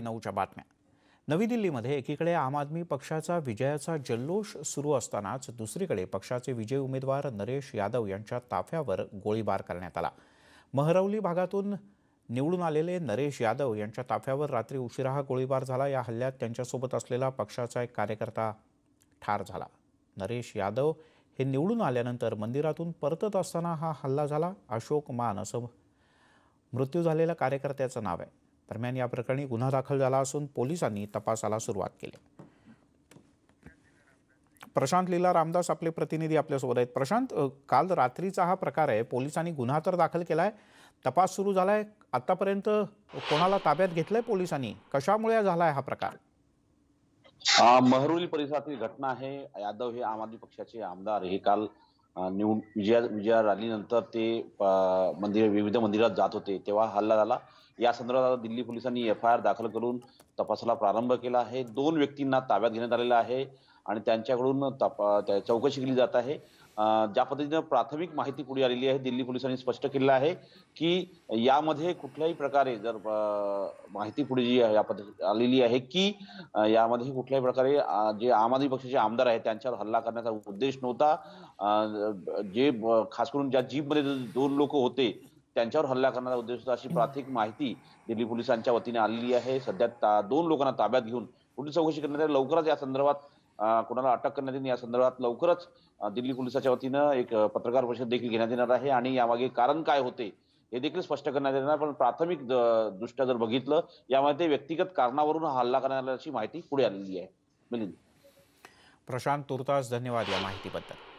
नऊच्या बातम्या नवी दिल्लीमध्ये एकीकडे आम आदमी पक्षाचा विजयाचा जल्लोष सुरू असतानाच दुसरीकडे पक्षाचे विजय उमेदवार नरेश यादव यांच्या ताफ्यावर गोळीबार करण्यात आला महरवली भागातून निवडून आलेले नरेश यादव यांच्या ताफ्यावर रात्री उशिरा हा गोळीबार झाला या हल्ल्यात त्यांच्यासोबत असलेला पक्षाचा एक कार्यकर्ता ठार झाला नरेश यादव हे निवडून आल्यानंतर मंदिरातून परतत असताना हा हल्ला झाला अशोक मान असं मृत्यू झालेल्या कार्यकर्त्याचं नाव आहे दरम्यान या प्रकरणी गुन्हा दाखल झाला असून पोलिसांनी तपासाला सुरुवात केली प्रशांत लीला रामदास आपले प्रतिनिधी आपल्यासोबत आहेत प्रशांत काल रात्रीचा हा प्रकार आहे पोलिसांनी गुन्हा तर दाखल केला आहे तपास सुरू झालाय आतापर्यंत कोणाला ताब्यात घेतलंय पोलिसांनी कशामुळे झाला हा प्रकार महरूल परिसरातील घटना आहे यादव हे आम आदमी पक्षाचे आमदार हे काल आणि विजया विजया नंतर ते मंदिर विविध मंदिरात जात होते तेव्हा हल्ला झाला या संदर्भात दिल्ली पोलिसांनी एफ आय आर दाखल करून तपासाला प्रारंभ केला आहे दोन व्यक्तींना ताब्यात घेण्यात आलेला आहे आणि त्यांच्याकडून चौकशी केली जात आहे ज्या पद्धतीनं प्राथमिक माहिती पुढे आलेली आहे दिल्ली पोलिसांनी स्पष्ट केलं आहे की यामध्ये कुठल्याही प्रकारे जर माहिती पुढे जी या पद्धती आलेली आहे की यामध्ये कुठल्याही प्रकारे जे आम आदमी पक्षाचे आमदार आहेत त्यांच्यावर हल्ला करण्याचा उद्देश नव्हता जे खास करून ज्या जीपमध्ये दोन लोक होते त्यांच्यावर हल्ला करण्याचा उद्देश होता अशी प्राथमिक माहिती दिल्ली पोलिसांच्या वतीने आलेली आहे सध्या दोन लोकांना ताब्यात घेऊन पुढील चौकशी करण्यात लवकरच या संदर्भात कोणाला अटक करण्यात येईल या संदर्भात लवकरच दिल्ली पोलिसाच्या वतीनं एक पत्रकार परिषद देखील घेण्यात येणार आहे आणि यामागे कारण काय होते हे देखील स्पष्ट करण्यात येणार पण प्राथमिक दृष्ट्या जर बघितलं यामध्ये व्यक्तिगत कारणावरून हा हल्ला करण्यात आल्याची माहिती पुढे आलेली आहे मिलिंद प्रशांत तुर्तास धन्यवाद या माहितीबद्दल